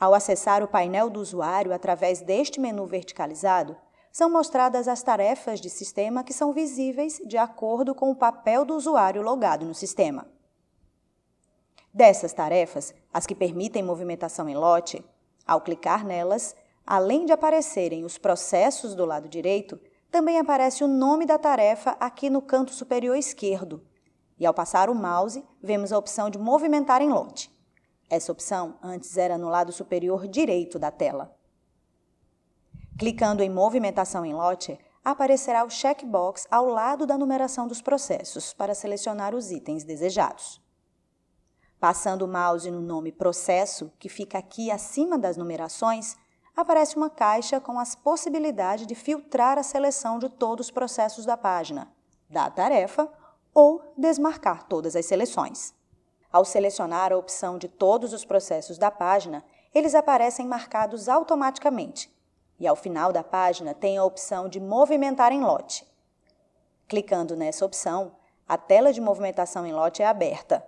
Ao acessar o painel do usuário através deste menu verticalizado, são mostradas as tarefas de sistema que são visíveis de acordo com o papel do usuário logado no sistema. Dessas tarefas, as que permitem movimentação em lote, ao clicar nelas, além de aparecerem os processos do lado direito, também aparece o nome da tarefa aqui no canto superior esquerdo, e ao passar o mouse, vemos a opção de movimentar em lote. Essa opção antes era no lado superior direito da tela. Clicando em Movimentação em lote, aparecerá o checkbox ao lado da numeração dos processos para selecionar os itens desejados. Passando o mouse no nome Processo, que fica aqui acima das numerações, aparece uma caixa com as possibilidades de filtrar a seleção de todos os processos da página, da tarefa ou desmarcar todas as seleções. Ao selecionar a opção de todos os processos da página, eles aparecem marcados automaticamente e ao final da página tem a opção de movimentar em lote. Clicando nessa opção, a tela de movimentação em lote é aberta.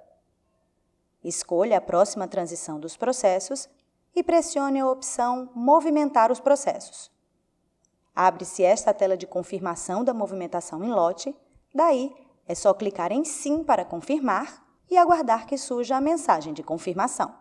Escolha a próxima transição dos processos e pressione a opção Movimentar os processos. Abre-se esta tela de confirmação da movimentação em lote, daí é só clicar em Sim para confirmar e aguardar que surja a mensagem de confirmação.